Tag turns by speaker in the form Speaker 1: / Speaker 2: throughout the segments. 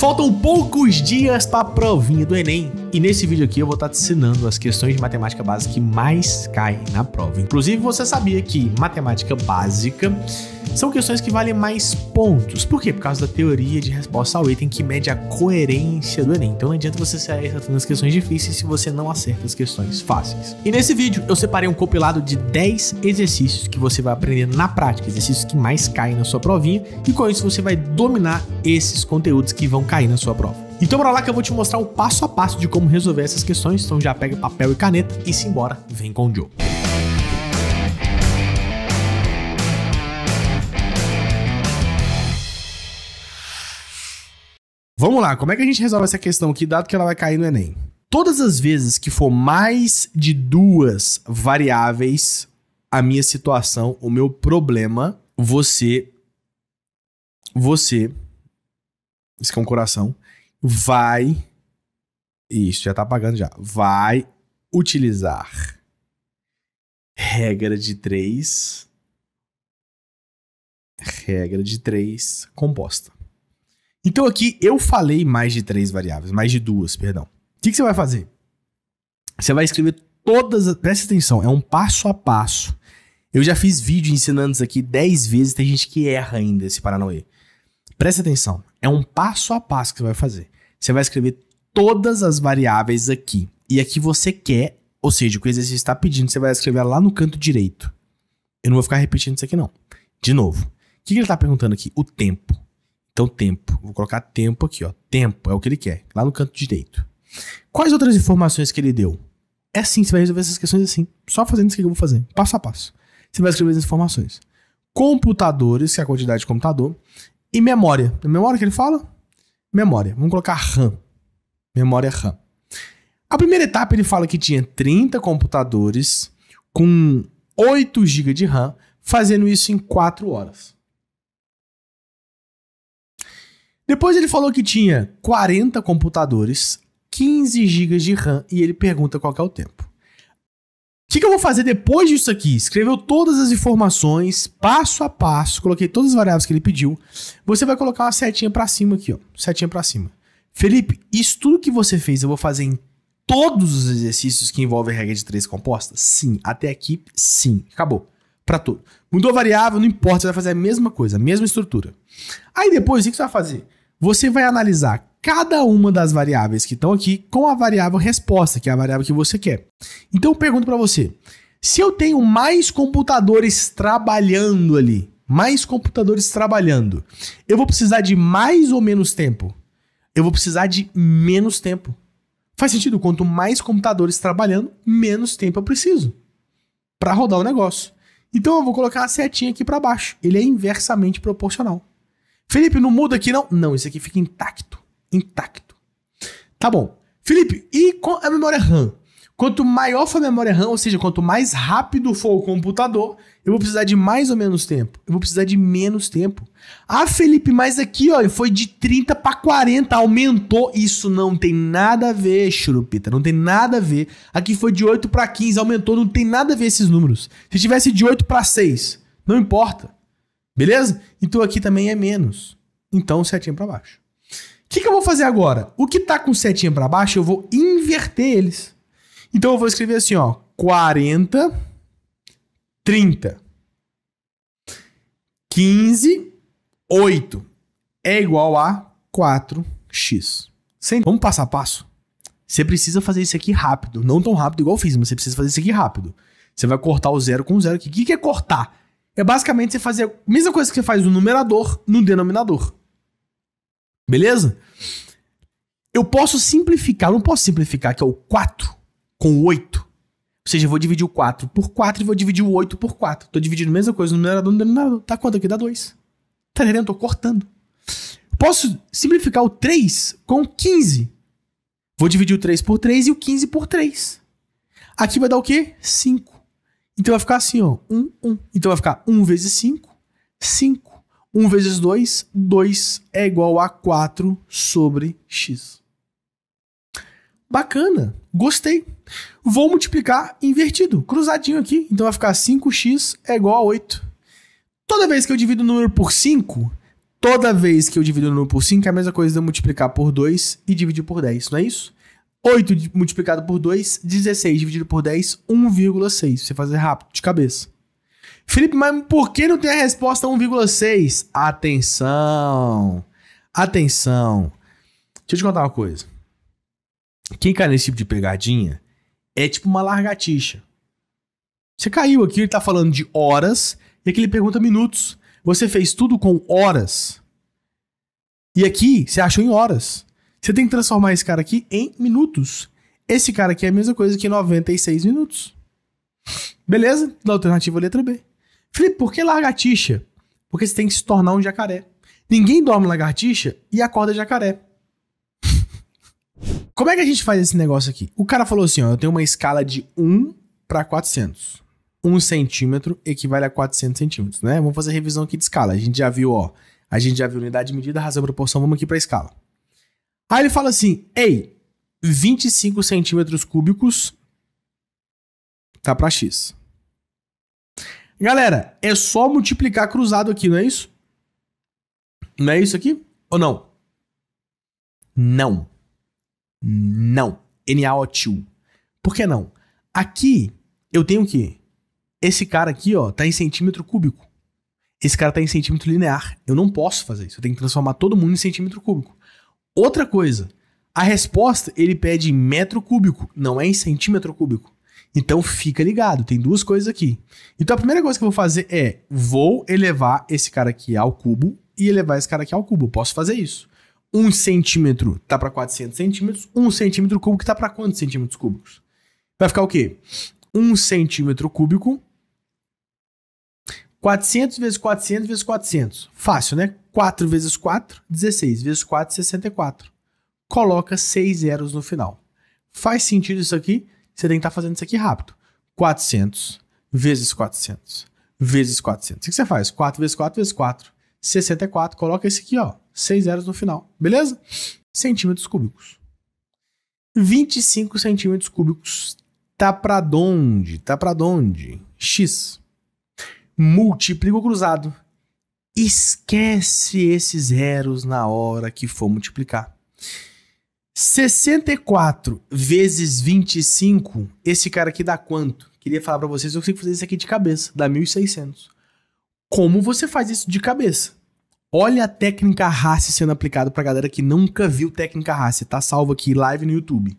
Speaker 1: Faltam poucos dias para a provinha do Enem e nesse vídeo aqui eu vou estar tá te ensinando as questões de matemática básica que mais caem na prova. Inclusive, você sabia que matemática básica são questões que valem mais pontos. Por quê? Por causa da teoria de resposta ao item que mede a coerência do Enem. Então não adianta você sair acertando as questões difíceis se você não acerta as questões fáceis. E nesse vídeo eu separei um compilado de 10 exercícios que você vai aprender na prática, exercícios que mais caem na sua provinha, e com isso você vai dominar esses conteúdos que vão cair na sua prova. Então bora lá que eu vou te mostrar o passo a passo de como resolver essas questões, então já pega papel e caneta e se embora, vem com o Joe. Vamos lá, como é que a gente resolve essa questão aqui, dado que ela vai cair no Enem? Todas as vezes que for mais de duas variáveis, a minha situação, o meu problema, você. Você. Isso que é um coração vai. Isso, já tá pagando já. Vai utilizar regra de três. Regra de três composta. Então aqui eu falei mais de três variáveis, mais de duas, perdão. O que, que você vai fazer? Você vai escrever todas. Presta atenção, é um passo a passo. Eu já fiz vídeo ensinando isso aqui 10 vezes, tem gente que erra ainda esse paranoia. Presta atenção, é um passo a passo que você vai fazer. Você vai escrever todas as variáveis aqui. E aqui você quer, ou seja, o que o exercício está pedindo, você vai escrever lá no canto direito. Eu não vou ficar repetindo isso aqui, não. De novo, o que ele está perguntando aqui? O tempo. Então, tempo. Vou colocar tempo aqui, ó. Tempo é o que ele quer, lá no canto direito. Quais outras informações que ele deu? É assim, você vai resolver essas questões assim. Só fazendo isso que eu vou fazer, passo a passo. Você vai escrever as informações. Computadores, que é a quantidade de computador, e memória. memória que ele fala? Memória. Vamos colocar RAM. Memória RAM. A primeira etapa ele fala que tinha 30 computadores com 8 GB de RAM, fazendo isso em 4 horas. Depois ele falou que tinha 40 computadores, 15 GB de RAM e ele pergunta qual é o tempo que, que eu vou fazer depois disso aqui? Escreveu todas as informações, passo a passo, coloquei todas as variáveis que ele pediu. Você vai colocar uma setinha para cima aqui, ó. Setinha para cima. Felipe, isso tudo que você fez eu vou fazer em todos os exercícios que envolvem regra de três composta? Sim. Até aqui, sim. Acabou. Para tudo. Mudou a variável, não importa, você vai fazer a mesma coisa, a mesma estrutura. Aí depois, o que você vai fazer? Você vai analisar cada uma das variáveis que estão aqui com a variável resposta, que é a variável que você quer. Então eu pergunto para você, se eu tenho mais computadores trabalhando ali, mais computadores trabalhando, eu vou precisar de mais ou menos tempo? Eu vou precisar de menos tempo. Faz sentido, quanto mais computadores trabalhando, menos tempo eu preciso para rodar o negócio. Então eu vou colocar a setinha aqui para baixo. Ele é inversamente proporcional. Felipe, não muda aqui não? Não, isso aqui fica intacto intacto. Tá bom. Felipe, e com é a memória RAM? Quanto maior for a memória RAM, ou seja, quanto mais rápido for o computador, eu vou precisar de mais ou menos tempo. Eu vou precisar de menos tempo. Ah, Felipe, mas aqui, ó, foi de 30 para 40, aumentou. Isso não tem nada a ver, churupita, não tem nada a ver. Aqui foi de 8 para 15, aumentou, não tem nada a ver esses números. Se tivesse de 8 para 6, não importa. Beleza? Então aqui também é menos. Então, setinha para baixo que, que eu vou fazer agora? O que tá com setinha para baixo, eu vou inverter eles. Então eu vou escrever assim, ó, 40, 30, 15, 8 é igual a 4x. Sem... Vamos passo a passo? Você precisa fazer isso aqui rápido. Não tão rápido igual eu fiz, mas você precisa fazer isso aqui rápido. Você vai cortar o zero com o zero aqui. O que é cortar? É basicamente você fazer a mesma coisa que você faz no numerador no denominador. Beleza? Eu posso simplificar, não posso simplificar, que é o 4 com 8. Ou seja, eu vou dividir o 4 por 4 e vou dividir o 8 por 4. Tô dividindo a mesma coisa no numerador no denominador. Tá quanto aqui? Dá 2. Tá entendendo? Tô cortando. Posso simplificar o 3 com 15. Vou dividir o 3 por 3 e o 15 por 3. Aqui vai dar o quê? 5. Então vai ficar assim, ó. 1, 1. Então vai ficar 1 vezes 5, 5. 1 vezes 2, 2 é igual a 4 sobre x. Bacana, gostei. Vou multiplicar invertido, cruzadinho aqui. Então vai ficar 5x é igual a 8. Toda vez que eu divido o número por 5, toda vez que eu divido o número por 5 é a mesma coisa de eu multiplicar por 2 e dividir por 10, não é isso? 8 multiplicado por 2, 16 dividido por 10, 1,6. Você fazer rápido, de cabeça. Felipe, mas por que não tem a resposta 1,6? Atenção! Atenção! Deixa eu te contar uma coisa. Quem cai nesse tipo de pegadinha é tipo uma largatixa. Você caiu aqui, ele tá falando de horas, e aqui ele pergunta minutos. Você fez tudo com horas. E aqui você achou em horas. Você tem que transformar esse cara aqui em minutos. Esse cara aqui é a mesma coisa que 96 minutos. Beleza? Da alternativa letra B. Felipe, por que lagartixa? Porque você tem que se tornar um jacaré. Ninguém dorme lagartixa e acorda jacaré. Como é que a gente faz esse negócio aqui? O cara falou assim, ó, eu tenho uma escala de 1 para 400. 1 centímetro equivale a 400 centímetros, né? Vamos fazer a revisão aqui de escala. A gente já viu, ó, a gente já viu unidade, medida, razão, proporção, vamos aqui para escala. Aí ele fala assim, ei, 25 centímetros cúbicos tá para X. Galera, é só multiplicar cruzado aqui, não é isso? Não é isso aqui? Ou não? Não. Não. NaO2. Por que não? Aqui eu tenho o quê? Esse cara aqui, ó, tá em centímetro cúbico. Esse cara tá em centímetro linear. Eu não posso fazer isso. Eu tenho que transformar todo mundo em centímetro cúbico. Outra coisa, a resposta ele pede em metro cúbico, não é em centímetro cúbico. Então fica ligado, tem duas coisas aqui. Então a primeira coisa que eu vou fazer é, vou elevar esse cara aqui ao cubo e elevar esse cara aqui ao cubo. Eu posso fazer isso. Um centímetro tá para 400 centímetros, um centímetro cúbico está tá para quantos centímetros cúbicos? Vai ficar o quê? Um centímetro cúbico 400 vezes 400 vezes 400. Fácil, né? 4 vezes 4, 16. Vezes 4, 64. Coloca 6 zeros no final. Faz sentido isso aqui? você tem que estar tá fazendo isso aqui rápido. 400 vezes 400 vezes 400. O que você faz? 4 vezes 4 vezes 4. 64, coloca esse aqui, ó. 6 zeros no final, beleza? Centímetros cúbicos. 25 centímetros cúbicos tá para onde? Tá para onde? X. Multiplica o cruzado. Esquece esses zeros na hora que for multiplicar. 64 vezes 25, esse cara aqui dá quanto? Queria falar para vocês, eu consigo fazer isso aqui de cabeça, dá 1.600. Como você faz isso de cabeça? Olha a técnica Hasse sendo aplicada pra galera que nunca viu técnica Hasse, tá salvo aqui live no YouTube.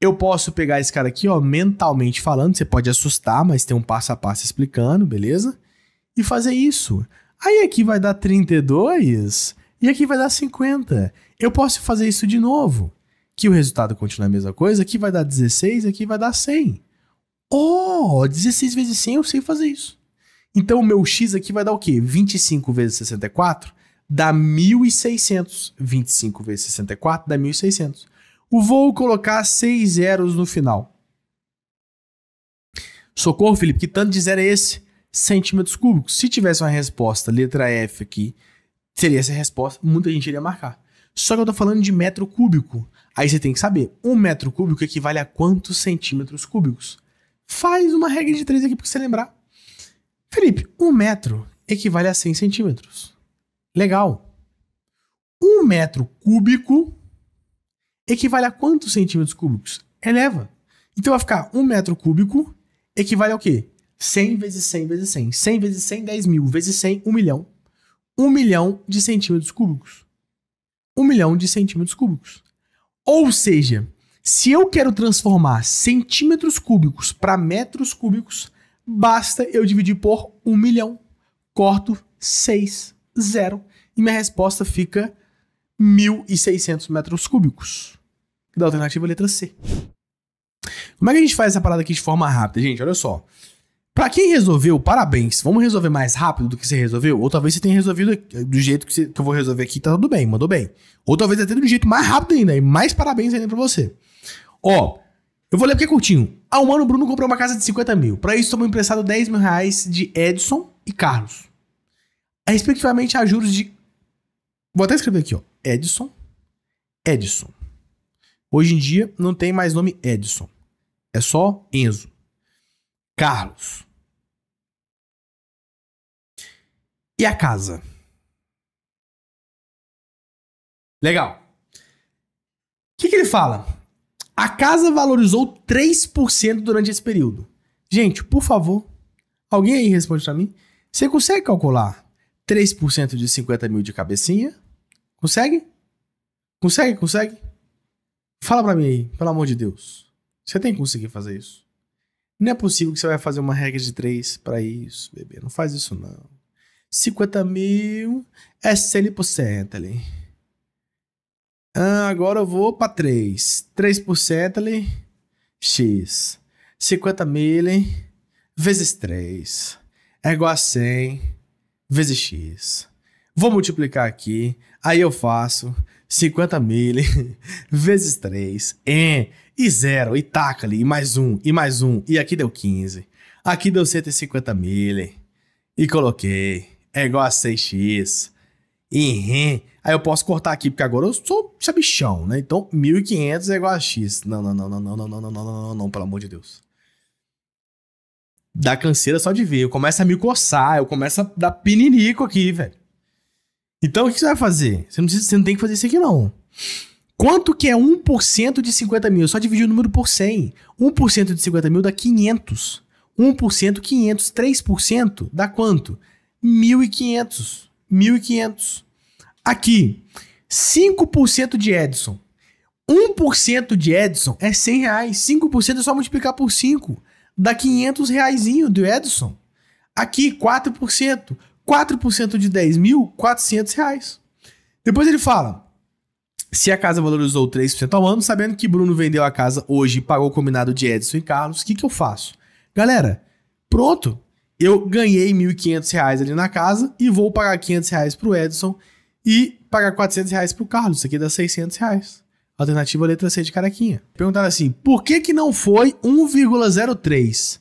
Speaker 1: Eu posso pegar esse cara aqui, ó, mentalmente falando, você pode assustar, mas tem um passo a passo explicando, beleza? E fazer isso. Aí aqui vai dar 32 e aqui vai dar 50. Eu posso fazer isso de novo que o resultado continua a mesma coisa, aqui vai dar 16, aqui vai dar 100. Oh, 16 vezes 100 eu sei fazer isso. Então o meu x aqui vai dar o quê? 25 vezes 64 dá 1600. 25 vezes 64 dá 1600. O vou colocar 6 zeros no final. Socorro, Felipe, que tanto de zero é esse? Centímetros cúbicos. Se tivesse uma resposta, letra F aqui, seria essa resposta, muita gente iria marcar. Só que eu tô falando de metro cúbico. Aí você tem que saber, um metro cúbico equivale a quantos centímetros cúbicos? Faz uma regra de três aqui pra você lembrar. Felipe, um metro equivale a 100 centímetros. Legal. Um metro cúbico equivale a quantos centímetros cúbicos? Eleva. Então vai ficar um metro cúbico equivale ao quê? 100 vezes 100 vezes 100. 100 vezes 100, 10 mil. Vezes 100, 1 milhão. 1 milhão de centímetros cúbicos. 1 milhão de centímetros cúbicos. Ou seja, se eu quero transformar centímetros cúbicos para metros cúbicos, basta eu dividir por 1 milhão. Corto 6, 0. E minha resposta fica 1.600 metros cúbicos. Da alternativa letra C. Como é que a gente faz essa parada aqui de forma rápida? Gente, olha só. Pra quem resolveu, parabéns. Vamos resolver mais rápido do que você resolveu? Ou talvez você tenha resolvido do jeito que, você, que eu vou resolver aqui, tá tudo bem, mandou bem. Ou talvez até do jeito mais rápido ainda, e mais parabéns ainda pra você. Ó, eu vou ler porque é curtinho. Há um ano o Bruno comprou uma casa de 50 mil. Pra isso, tomou emprestado 10 mil reais de Edson e Carlos. Respectivamente a juros de. Vou até escrever aqui, ó. Edson. Edson. Hoje em dia não tem mais nome Edson. É só Enzo. Carlos. E a casa? Legal. O que, que ele fala? A casa valorizou 3% durante esse período. Gente, por favor, alguém aí responde para mim. Você consegue calcular 3% de 50 mil de cabecinha? Consegue? Consegue? Consegue? Fala para mim aí, pelo amor de Deus. Você tem que conseguir fazer isso. Não é possível que você vai fazer uma regra de 3 para isso, bebê. Não faz isso não. 50 mil é 100% ali. Ah, agora eu vou para 3. 3% ali, X. 50 mil vezes 3 é igual a 100 vezes X. Vou multiplicar aqui, aí eu faço 50 mil vezes 3 e, e zero, e taca ali, e mais um, e mais um, e aqui deu 15. Aqui deu 150 mil e coloquei é igual a 6x, e Aí eu posso cortar aqui, porque agora eu sou sabichão, né? Então 1.500 é igual a x. Não, não, não, não, não, não, não, não, não, não, não, pelo amor de Deus. Dá canseira só de ver. Eu começo a me coçar, eu começo a dar pinirico aqui, velho. Então o que você vai fazer? Você não, precisa, você não tem que fazer isso aqui, não. Quanto que é 1% de 50 mil? só dividir o número por 100. 1% de 50 mil dá 500. 1%, 500. 3% dá quanto? 3%. 1.500. 1.500. Aqui, 5% de Edson. 1% de Edson é 100 reais. 5% é só multiplicar por 5. Dá 500 reais do Edson. Aqui, 4%. 4% de 10 mil, 400 reais. Depois ele fala, se a casa valorizou 3% ao ano, sabendo que Bruno vendeu a casa hoje e pagou o combinado de Edson e Carlos, o que, que eu faço? Galera, pronto eu ganhei R$ 1.500 ali na casa e vou pagar R$ 500 reais pro Edson e pagar R$ 400 reais pro Carlos. Isso aqui dá R$ 600 reais. Alternativa letra C de Caraquinha. Perguntaram assim, por que que não foi 1,03?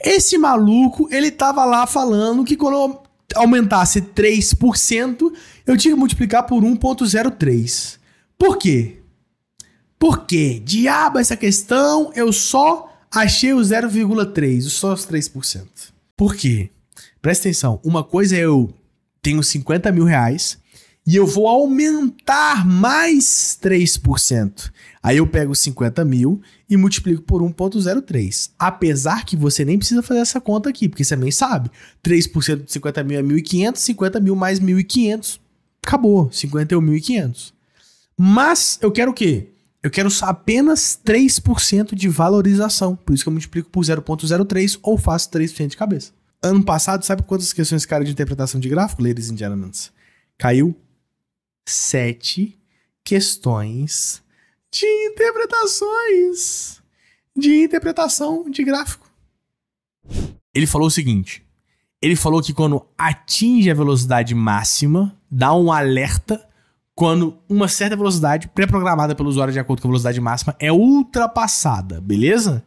Speaker 1: Esse maluco, ele tava lá falando que quando eu aumentasse 3%, eu tinha que multiplicar por 1,03. Por quê? Por quê? diabo, essa questão, eu só achei o 0,3, só os 3%. Por quê? Presta atenção, uma coisa é eu tenho 50 mil reais e eu vou aumentar mais 3%. Aí eu pego 50 mil e multiplico por 1,03. Apesar que você nem precisa fazer essa conta aqui, porque você nem sabe. 3% de 50 mil é 1.500, 50 mil mais 1.500, acabou, 51.500. É Mas eu quero o quê? eu quero apenas 3% de valorização. Por isso que eu multiplico por 0,03 ou faço 3% de cabeça. Ano passado, sabe quantas questões caíram de interpretação de gráfico, ladies and gentlemen? Caiu 7 questões de interpretações de interpretação de gráfico. Ele falou o seguinte: ele falou que quando atinge a velocidade máxima, dá um alerta quando uma certa velocidade pré-programada pelo usuário de acordo com a velocidade máxima é ultrapassada, beleza?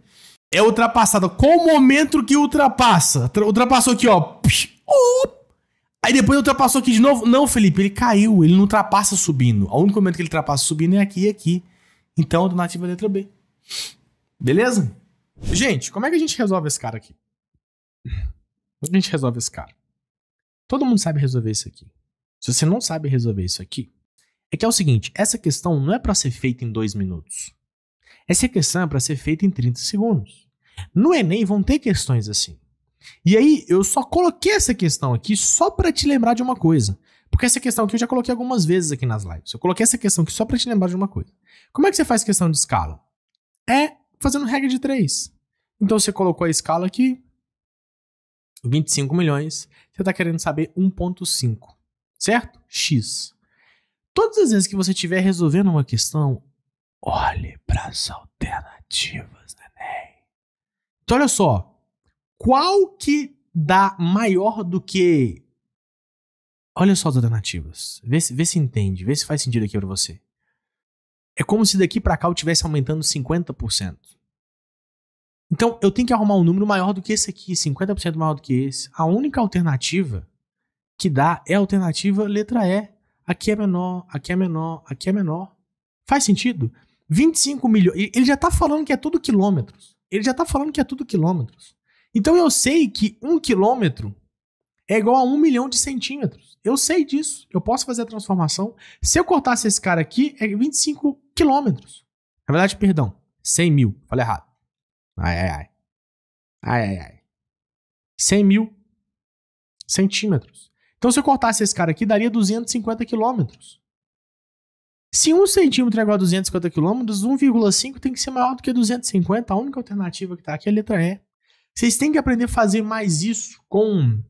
Speaker 1: É ultrapassada. Qual o momento que ultrapassa? Ultrapassou aqui, ó. Aí depois ultrapassou aqui de novo. Não, Felipe, ele caiu. Ele não ultrapassa subindo. O único momento que ele ultrapassa subindo é aqui e aqui. Então, alternativa é letra B. Beleza? Gente, como é que a gente resolve esse cara aqui? Como é a gente resolve esse cara? Todo mundo sabe resolver isso aqui. Se você não sabe resolver isso aqui, é que é o seguinte: essa questão não é para ser feita em dois minutos. Essa questão é para ser feita em 30 segundos. No Enem vão ter questões assim. E aí, eu só coloquei essa questão aqui só para te lembrar de uma coisa. Porque essa questão aqui eu já coloquei algumas vezes aqui nas lives. Eu coloquei essa questão aqui só para te lembrar de uma coisa. Como é que você faz questão de escala? É fazendo regra de 3. Então você colocou a escala aqui, 25 milhões, você está querendo saber 1,5, certo? X. Todas as vezes que você estiver resolvendo uma questão, olhe para as alternativas, neném. Então, olha só. Qual que dá maior do que. Olha só as alternativas. Vê se, vê se entende, vê se faz sentido aqui para você. É como se daqui para cá eu estivesse aumentando 50%. Então, eu tenho que arrumar um número maior do que esse aqui, 50% maior do que esse. A única alternativa que dá é a alternativa letra E aqui é menor, aqui é menor, aqui é menor. Faz sentido? 25 milhões. Ele já está falando que é tudo quilômetros. Ele já está falando que é tudo quilômetros. Então eu sei que um quilômetro é igual a um milhão de centímetros. Eu sei disso. Eu posso fazer a transformação. Se eu cortasse esse cara aqui, é 25 quilômetros. Na verdade, perdão, 100 mil. Falei errado. Ai, ai, ai. Ai, ai, ai. 100 mil centímetros. Então, se eu cortasse esse cara aqui, daria 250 quilômetros. Se 1 um centímetro é igual a 250 quilômetros, 1,5 tem que ser maior do que 250. A única alternativa que está aqui é a letra E. Vocês têm que aprender a fazer mais isso com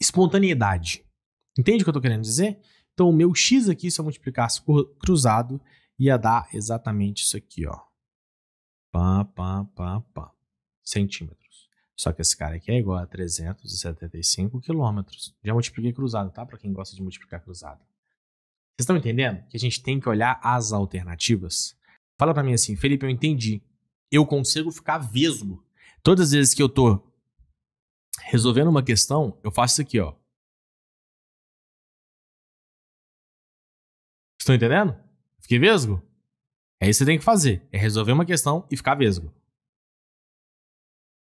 Speaker 1: espontaneidade. Entende o que eu estou querendo dizer? Então, o meu x aqui, se eu multiplicasse cruzado, ia dar exatamente isso aqui, ó. Pá, pá, pá, pá. Centímetros. Só que esse cara aqui é igual a 375 quilômetros. Já multipliquei cruzado, tá? Para quem gosta de multiplicar cruzado. Vocês estão entendendo que a gente tem que olhar as alternativas? Fala para mim assim, Felipe, eu entendi. Eu consigo ficar vesgo. Todas as vezes que eu tô resolvendo uma questão, eu faço isso aqui, ó. Estão entendendo? Fiquei vesgo? É isso que você tem que fazer. É resolver uma questão e ficar vesgo.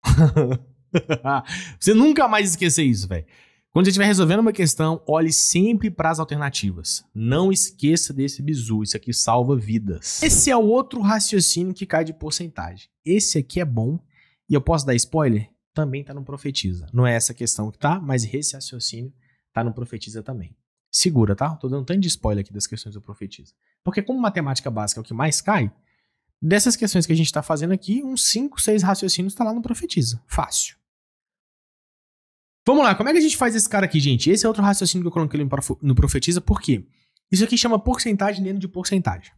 Speaker 1: você nunca mais esquecer isso, velho. Quando você estiver resolvendo uma questão, olhe sempre para as alternativas. Não esqueça desse bizu, isso aqui salva vidas. Esse é o outro raciocínio que cai de porcentagem. Esse aqui é bom, e eu posso dar spoiler? Também tá no Profetiza. Não é essa questão que tá, mas esse raciocínio tá no Profetiza também. Segura, tá? Tô dando um tanto de spoiler aqui das questões do Profetiza. Porque como matemática básica é o que mais cai, Dessas questões que a gente está fazendo aqui, uns 5, 6 raciocínios está lá no Profetiza. Fácil. Vamos lá, como é que a gente faz esse cara aqui, gente? Esse é outro raciocínio que eu coloquei no Profetiza, por quê? Isso aqui chama porcentagem dentro de porcentagem.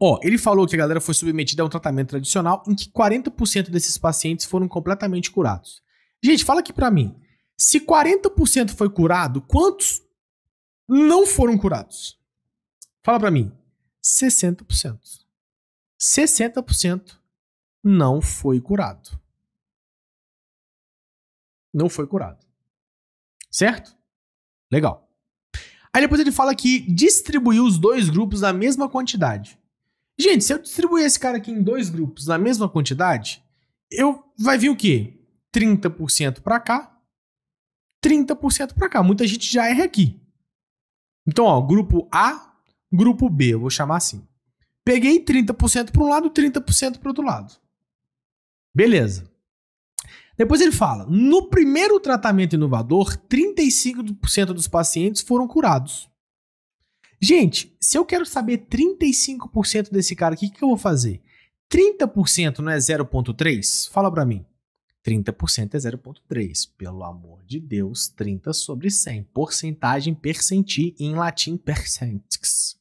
Speaker 1: Ó, ele falou que a galera foi submetida a um tratamento tradicional em que 40% desses pacientes foram completamente curados. Gente, fala aqui para mim. Se 40% foi curado, quantos não foram curados? Fala para mim. 60%. 60% não foi curado. Não foi curado. Certo? Legal. Aí depois ele fala que distribuiu os dois grupos na mesma quantidade. Gente, se eu distribuir esse cara aqui em dois grupos na mesma quantidade, eu vai vir o quê? 30% para cá, 30% para cá. Muita gente já erra aqui. Então, ó, grupo A, grupo B, eu vou chamar assim. Peguei 30% para um lado, 30% para outro lado. Beleza. Depois ele fala: no primeiro tratamento inovador, 35% dos pacientes foram curados. Gente, se eu quero saber 35% desse cara, o que, que eu vou fazer? 30% não é 0,3? Fala para mim. 30% é 0,3. Pelo amor de Deus, 30 sobre 100. Porcentagem percenti em latim percentix.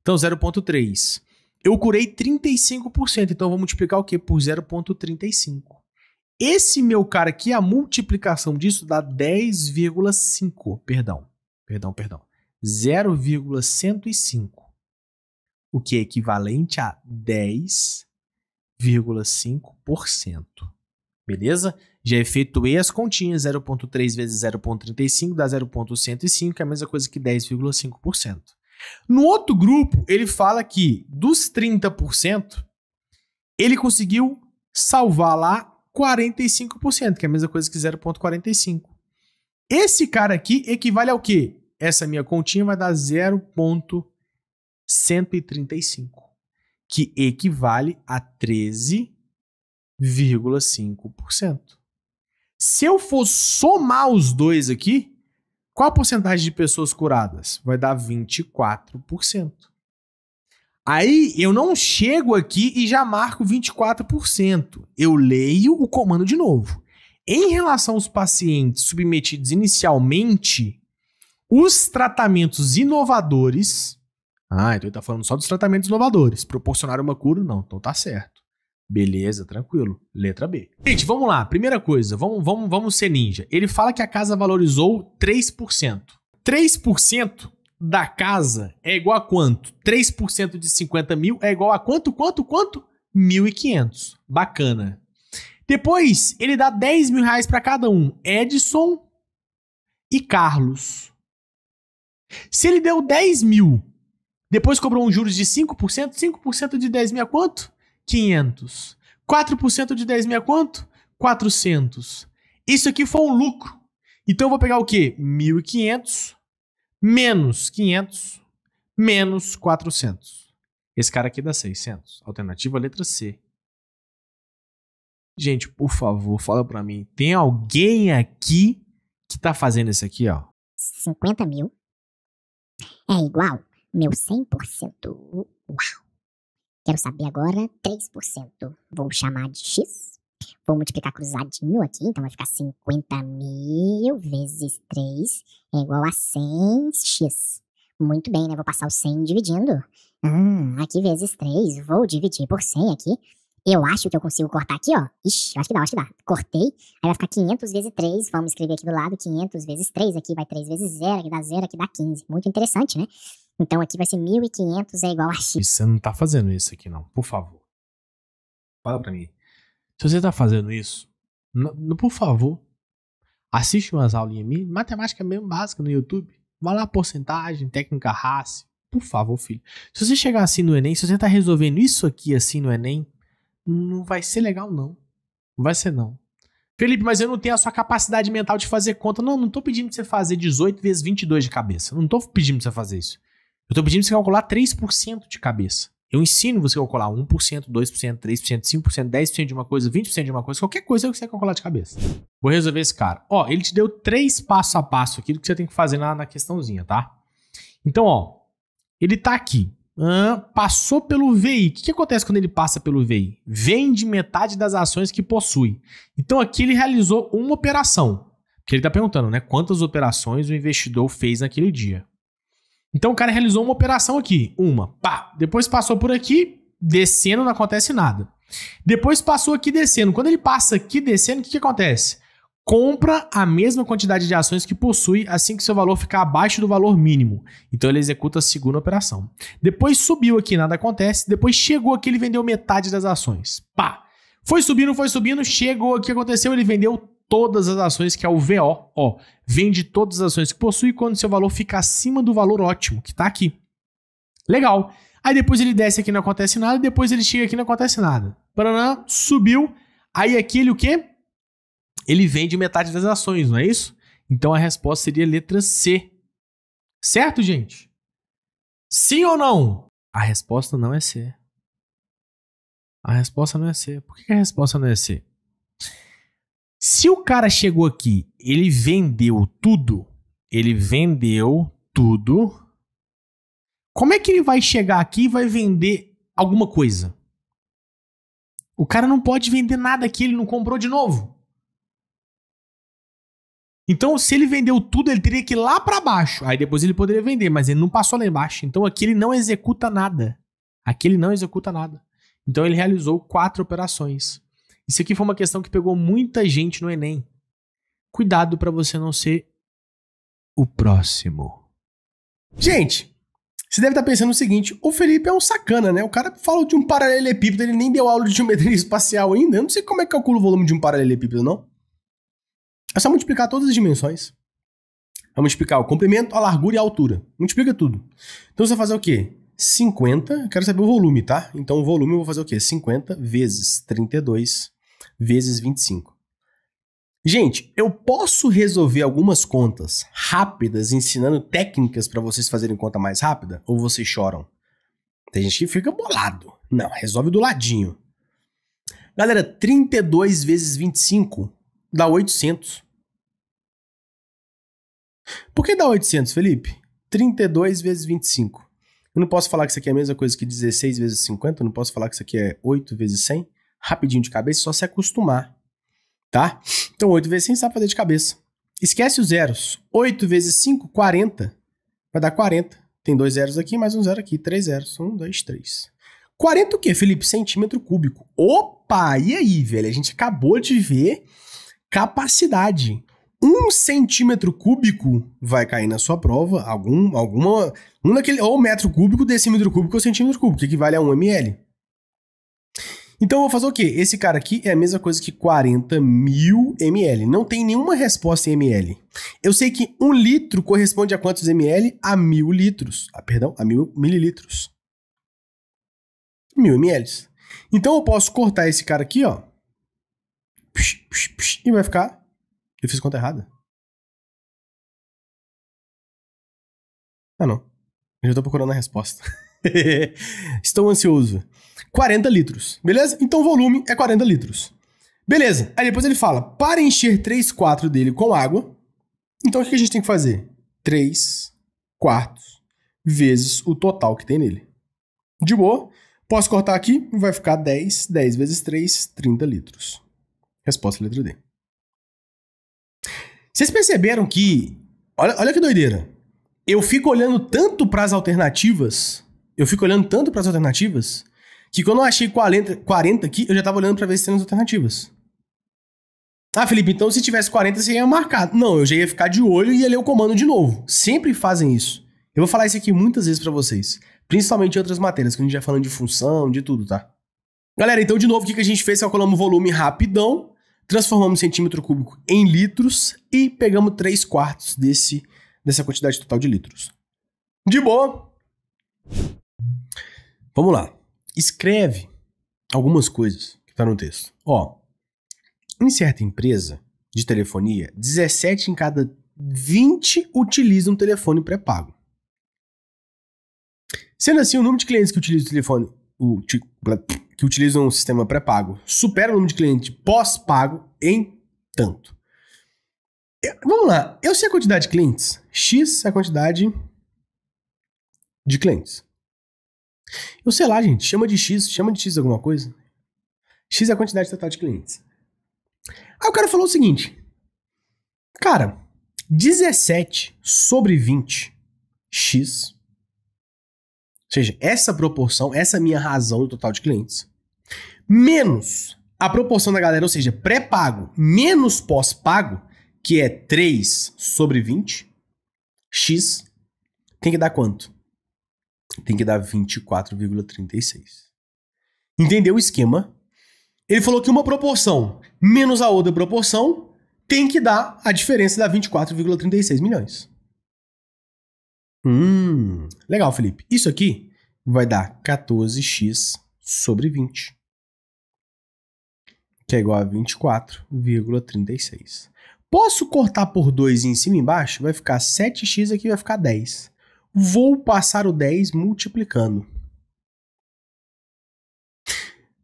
Speaker 1: Então, 0,3. Eu curei 35%, então vou multiplicar o quê? Por 0,35. Esse meu cara aqui, a multiplicação disso dá 10,5, perdão, perdão, perdão, 0,105, o que é equivalente a 10,5%, beleza? Já efetuei é as continhas, 0,3 vezes 0,35 dá 0,105, é a mesma coisa que 10,5%. No outro grupo, ele fala que dos 30%, ele conseguiu salvar lá 45%, que é a mesma coisa que 0,45. Esse cara aqui equivale ao quê? Essa minha continha vai dar 0,135, que equivale a 13,5%. Se eu for somar os dois aqui, qual a porcentagem de pessoas curadas? Vai dar 24%. Aí eu não chego aqui e já marco 24%. Eu leio o comando de novo. Em relação aos pacientes submetidos inicialmente, os tratamentos inovadores. Ah, então ele está falando só dos tratamentos inovadores. Proporcionar uma cura? Não, então tá certo. Beleza, tranquilo. Letra B. Gente, vamos lá. Primeira coisa, vamos, vamos, vamos ser ninja. Ele fala que a casa valorizou 3%. 3% da casa é igual a quanto? 3% de 50 mil é igual a quanto, quanto, quanto? 1.500. Bacana. Depois, ele dá 10 mil reais para cada um. Edson e Carlos. Se ele deu 10 mil, depois cobrou um juros de 5%, 5% de 10 mil é quanto? 500. 4% de 10 mil é quanto? 400. Isso aqui foi um lucro. Então eu vou pegar o quê? 1.500 menos 500 menos 400. Esse cara aqui dá 600. Alternativa letra C. Gente, por favor, fala para mim. Tem alguém aqui que tá fazendo isso aqui, ó? 50 mil é igual meu 100%. Uau! Quero saber agora 3%. Vou chamar de x. Vou multiplicar cruzadinho aqui, então vai ficar 50 mil vezes 3 é igual a 100x. Muito bem, né? Vou passar o 100 dividindo. Ah, aqui vezes 3, vou dividir por 100 aqui. Eu acho que eu consigo cortar aqui, ó. Ixi, acho que dá, acho que dá. Cortei. Aí vai ficar 500 vezes 3. Vamos escrever aqui do lado. 500 vezes 3. Aqui vai 3 vezes 0. Aqui dá 0. Aqui dá 15. Muito interessante, né? Então aqui vai ser 1500 é igual a x. Você não tá fazendo isso aqui não, por favor. Fala pra mim. Se você tá fazendo isso, não, por favor, assiste umas aulinhas minhas, matemática mesmo básica no YouTube. Vai lá porcentagem, técnica raça. Por favor, filho. Se você chegar assim no Enem, se você tá resolvendo isso aqui assim no Enem, não vai ser legal não. Não vai ser não. Felipe, mas eu não tenho a sua capacidade mental de fazer conta. Não, não tô pedindo pra você fazer 18 vezes 22 de cabeça. Não tô pedindo pra você fazer isso. Eu tô pedindo você calcular 3% de cabeça. Eu ensino você a calcular 1%, 2%, 3%, 5%, 10% de uma coisa, 20% de uma coisa, qualquer coisa que você calcular de cabeça. Vou resolver esse cara. Ó, ele te deu três passo a passo aqui do que você tem que fazer na, na questãozinha, tá? Então, ó, ele tá aqui. Ah, passou pelo VI. O que, que acontece quando ele passa pelo VI? Vende metade das ações que possui. Então, aqui ele realizou uma operação. Porque ele está perguntando, né? Quantas operações o investidor fez naquele dia? Então o cara realizou uma operação aqui, uma, pá. Depois passou por aqui, descendo, não acontece nada. Depois passou aqui descendo. Quando ele passa aqui descendo, o que, que acontece? Compra a mesma quantidade de ações que possui assim que seu valor ficar abaixo do valor mínimo. Então ele executa a segunda operação. Depois subiu aqui, nada acontece. Depois chegou aqui, ele vendeu metade das ações. Pá! Foi subindo, foi subindo, chegou aqui, aconteceu, ele vendeu todas as ações, que é o VO. Ó, vende todas as ações que possui quando seu valor fica acima do valor ótimo, que está aqui. Legal. Aí depois ele desce aqui não acontece nada, depois ele chega aqui não acontece nada. Paraná, subiu. Aí aqui ele o quê? Ele vende metade das ações, não é isso? Então a resposta seria letra C. Certo, gente? Sim ou não? A resposta não é C. A resposta não é C. Por que a resposta não é C? Se o cara chegou aqui, ele vendeu tudo, ele vendeu tudo. Como é que ele vai chegar aqui e vai vender alguma coisa? O cara não pode vender nada aqui. ele não comprou de novo. Então, se ele vendeu tudo, ele teria que ir lá para baixo. Aí depois ele poderia vender, mas ele não passou lá embaixo. Então aqui ele não executa nada. Aqui ele não executa nada. Então ele realizou quatro operações. Isso aqui foi uma questão que pegou muita gente no Enem. Cuidado para você não ser o próximo. Gente, você deve estar tá pensando o seguinte: o Felipe é um sacana, né? O cara fala de um paralelepípedo, ele nem deu aula de geometria espacial ainda. Eu não sei como é que calcula o volume de um paralelepípedo, não. É só multiplicar todas as dimensões. É multiplicar o comprimento, a largura e a altura. Multiplica tudo. Então você vai fazer o quê? 50, quero saber o volume, tá? Então o volume eu vou fazer o quê? 50 vezes 32 vezes 25. Gente, eu posso resolver algumas contas rápidas ensinando técnicas para vocês fazerem conta mais rápida? Ou vocês choram? Tem gente que fica bolado. Não, resolve do ladinho. Galera, 32 vezes 25 dá 800. Por que dá 800, Felipe? 32 vezes 25. Eu não posso falar que isso aqui é a mesma coisa que 16 vezes 50, eu não posso falar que isso aqui é 8 vezes 100 rapidinho de cabeça, só se acostumar, tá? Então, 8 vezes 100 sabe fazer de cabeça. Esquece os zeros. 8 vezes 5, 40. Vai dar 40. Tem dois zeros aqui, mais um zero aqui. Três zeros. Um, dois, três. 40 o quê, Felipe? Centímetro cúbico. Opa! E aí, velho? A gente acabou de ver capacidade. Um centímetro cúbico vai cair na sua prova, algum, alguma, um daquele, ou metro cúbico, decímetro cúbico ou centímetro cúbico, que equivale a 1 ml. Então eu vou fazer o quê? Esse cara aqui é a mesma coisa que 40 mil ml. Não tem nenhuma resposta em ml. Eu sei que um litro corresponde a quantos ml? A mil litros. Ah, perdão, a mil mililitros. Mil ml. Então eu posso cortar esse cara aqui, ó. E vai ficar. Eu fiz conta errada. Ah, não. Eu já tô procurando a resposta. Estou ansioso. 40 litros, beleza? Então o volume é 40 litros. Beleza, aí depois ele fala, para encher 3 quartos dele com água, então o que a gente tem que fazer? 3 quartos vezes o total que tem nele. De boa, posso cortar aqui, vai ficar 10, 10 vezes 3, 30 litros. Resposta letra D. Vocês perceberam que, olha, olha que doideira, eu fico olhando tanto para as alternativas, eu fico olhando tanto para as alternativas, que quando eu achei 40, 40 aqui, eu já tava olhando para ver se as alternativas. Ah, Felipe, então se tivesse 40 você ia marcar. Não, eu já ia ficar de olho e ia ler o comando de novo. Sempre fazem isso. Eu vou falar isso aqui muitas vezes para vocês, principalmente em outras matérias, que a gente já falando de função, de tudo, tá? Galera, então de novo o que a gente fez? Calculamos o volume rapidão, transformamos centímetro cúbico em litros e pegamos 3 quartos desse, dessa quantidade total de litros. De boa! Vamos lá escreve algumas coisas que está no texto. Ó, em certa empresa de telefonia, 17 em cada 20 utilizam telefone pré-pago. Sendo assim, o número de clientes que utilizam o telefone, o, que utilizam o sistema pré-pago, supera o número de clientes pós-pago em tanto. vamos lá, eu sei a quantidade de clientes, X é a quantidade de clientes. Eu sei lá, gente, chama de X, chama de X alguma coisa. X é a quantidade total de clientes. Aí o cara falou o seguinte: Cara, 17 sobre 20 X. Ou seja, essa proporção, essa é minha razão do total de clientes, menos a proporção da galera, ou seja, pré-pago menos pós-pago, que é 3 sobre 20, X, tem que dar quanto? tem que dar 24,36. Entendeu o esquema? Ele falou que uma proporção menos a outra proporção tem que dar a diferença da 24,36 milhões. Hum, legal, Felipe. Isso aqui vai dar 14x sobre 20, que é igual a 24,36. Posso cortar por 2 em cima e embaixo? Vai ficar 7x aqui, vai ficar 10. Vou passar o 10 multiplicando.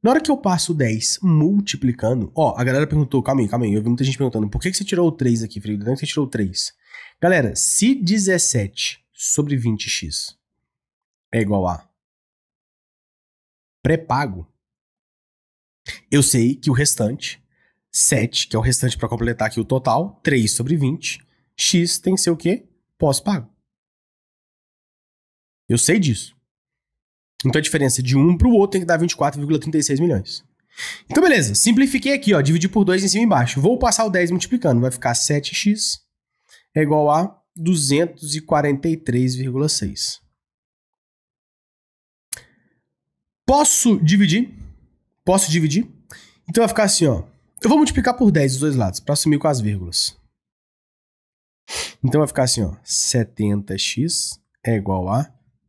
Speaker 1: Na hora que eu passo o 10 multiplicando, ó, a galera perguntou, calma aí, calma aí, eu vi muita gente perguntando, por que, você tirou o 3 aqui, Felipe? Por que você tirou o 3? Galera, se 17 sobre 20x é igual a pré-pago, eu sei que o restante, 7, que é o restante para completar aqui o total, 3 sobre 20, x tem que ser o quê? Pós-pago. Eu sei disso. Então a diferença de um para o outro tem que dar 24,36 milhões. Então beleza, simplifiquei aqui, ó, dividi por 2 em cima e embaixo. Vou passar o 10 multiplicando, vai ficar 7x é igual a 243,6. Posso dividir? Posso dividir? Então vai ficar assim, ó. Eu vou multiplicar por 10 os dois lados, para assumir com as vírgulas. Então vai ficar assim, ó. 70x é igual a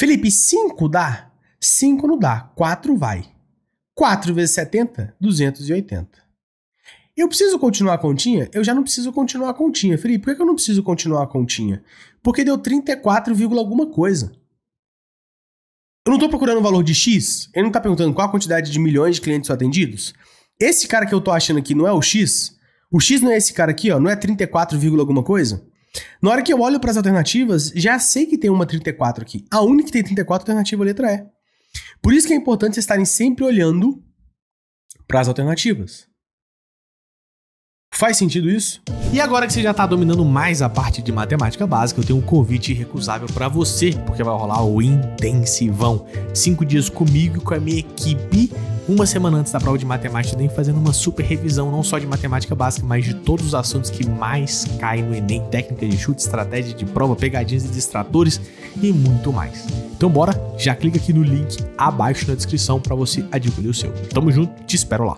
Speaker 1: Felipe, 5 dá? 5 não dá, 4 vai. 4 vezes 70, 280. Eu preciso continuar a continha? Eu já não preciso continuar a continha. Felipe, por que eu não preciso continuar a continha? Porque deu 34, alguma coisa. Eu não estou procurando o valor de X? Ele não está perguntando qual a quantidade de milhões de clientes atendidos? Esse cara que eu estou achando aqui não é o X? O X não é esse cara aqui, ó, não é 34, alguma coisa? Na hora que eu olho para as alternativas, já sei que tem uma 34 aqui. A única que tem 34 alternativa é a letra E. Por isso que é importante vocês estarem sempre olhando para as alternativas. Faz sentido isso? E agora que você já está dominando mais a parte de matemática básica, eu tenho um convite irrecusável para você, porque vai rolar o Intensivão. Cinco dias comigo e com a minha equipe uma semana antes da prova de matemática vem fazendo uma super revisão, não só de matemática básica, mas de todos os assuntos que mais caem no Enem: técnica de chute, estratégia de prova, pegadinhas e distratores e muito mais. Então, bora, já clica aqui no link abaixo na descrição para você adquirir o seu. Tamo junto, te espero lá.